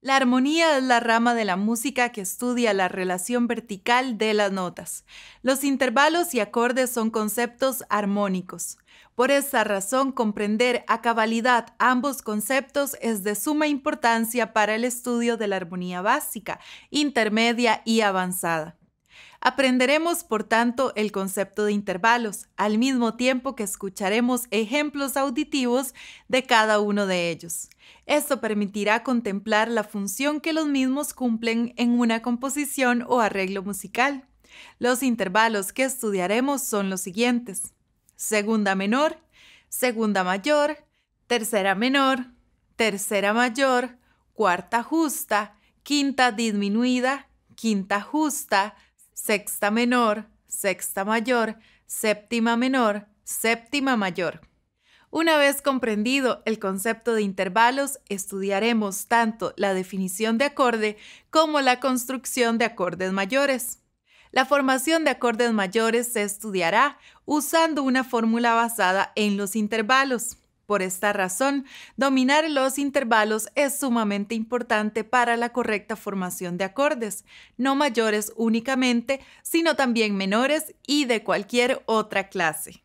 La armonía es la rama de la música que estudia la relación vertical de las notas. Los intervalos y acordes son conceptos armónicos. Por esa razón, comprender a cabalidad ambos conceptos es de suma importancia para el estudio de la armonía básica, intermedia y avanzada. Aprenderemos, por tanto, el concepto de intervalos, al mismo tiempo que escucharemos ejemplos auditivos de cada uno de ellos. Esto permitirá contemplar la función que los mismos cumplen en una composición o arreglo musical. Los intervalos que estudiaremos son los siguientes. Segunda menor, segunda mayor, tercera menor, tercera mayor, cuarta justa, quinta disminuida, quinta justa, sexta menor, sexta mayor, séptima menor, séptima mayor. Una vez comprendido el concepto de intervalos, estudiaremos tanto la definición de acorde como la construcción de acordes mayores. La formación de acordes mayores se estudiará usando una fórmula basada en los intervalos. Por esta razón, dominar los intervalos es sumamente importante para la correcta formación de acordes, no mayores únicamente, sino también menores y de cualquier otra clase.